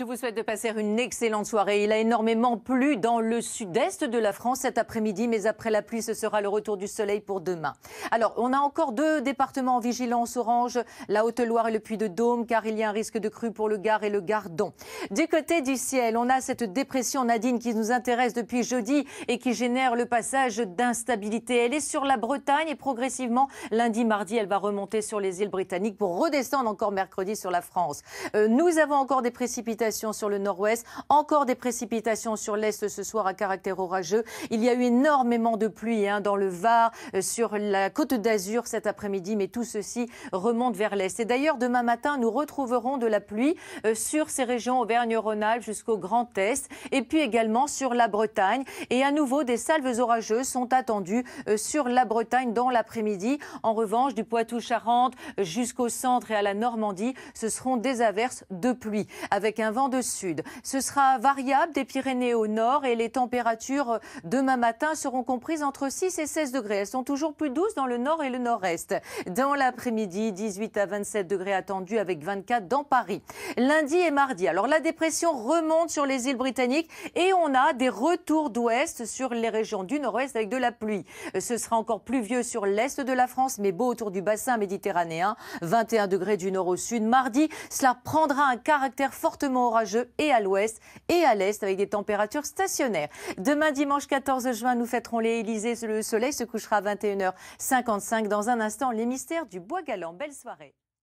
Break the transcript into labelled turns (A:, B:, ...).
A: Je vous souhaite de passer une excellente soirée. Il a énormément plu dans le sud-est de la France cet après-midi, mais après la pluie, ce sera le retour du soleil pour demain. Alors, on a encore deux départements en vigilance orange, la Haute-Loire et le Puy-de-Dôme, car il y a un risque de crue pour le Gard et le Gardon. Du côté du ciel, on a cette dépression Nadine qui nous intéresse depuis jeudi et qui génère le passage d'instabilité. Elle est sur la Bretagne et progressivement, lundi, mardi, elle va remonter sur les îles britanniques pour redescendre encore mercredi sur la France. Euh, nous avons encore des précipitations sur le nord-ouest, encore des précipitations sur l'est ce soir à caractère orageux. Il y a eu énormément de pluie hein, dans le Var, euh, sur la côte d'Azur cet après-midi, mais tout ceci remonte vers l'est. Et d'ailleurs, demain matin, nous retrouverons de la pluie euh, sur ces régions Auvergne-Rhône-Alpes jusqu'au Grand Est, et puis également sur la Bretagne. Et à nouveau, des salves orageuses sont attendues euh, sur la Bretagne dans l'après-midi. En revanche, du Poitou-Charentes jusqu'au centre et à la Normandie, ce seront des averses de pluie, avec un vent de sud. Ce sera variable des Pyrénées au nord et les températures euh, demain matin seront comprises entre 6 et 16 degrés. Elles sont toujours plus douces dans le nord et le nord-est. Dans l'après-midi, 18 à 27 degrés attendus avec 24 dans Paris. Lundi et mardi. Alors la dépression remonte sur les îles britanniques et on a des retours d'ouest sur les régions du nord-est avec de la pluie. Euh, ce sera encore pluvieux sur l'est de la France mais beau autour du bassin méditerranéen. 21 degrés du nord au sud. Mardi, cela prendra un caractère fortement orageux et à l'ouest et à l'est avec des températures stationnaires. Demain dimanche 14 juin, nous fêterons les Élysées. Le soleil se couchera à 21h55. Dans un instant, les mystères du Bois Galant. Belle soirée.